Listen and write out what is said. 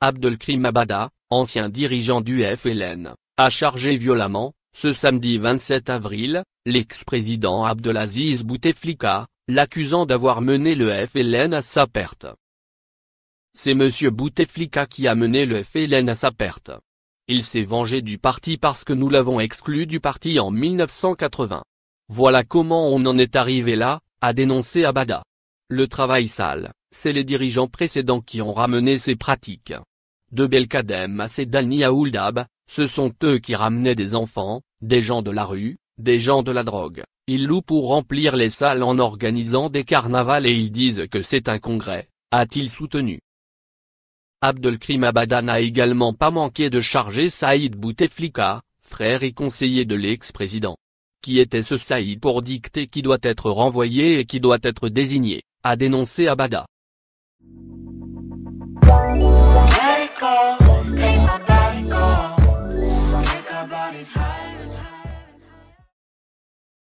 Abdelkrim Abada, ancien dirigeant du FLN, a chargé violemment, ce samedi 27 avril, l'ex-président Abdelaziz Bouteflika, l'accusant d'avoir mené le FLN à sa perte. C'est M. Bouteflika qui a mené le FLN à sa perte. Il s'est vengé du parti parce que nous l'avons exclu du parti en 1980. Voilà comment on en est arrivé là, a dénoncé Abada. Le travail sale, c'est les dirigeants précédents qui ont ramené ces pratiques de Belkadem à Sedani à Ouldab, ce sont eux qui ramenaient des enfants, des gens de la rue, des gens de la drogue. Ils louent pour remplir les salles en organisant des carnavals et ils disent que c'est un congrès, a-t-il soutenu. Abdelkrim Abada n'a également pas manqué de charger Saïd Bouteflika, frère et conseiller de l'ex-président. Qui était ce Saïd pour dicter qui doit être renvoyé et qui doit être désigné, a dénoncé Abada.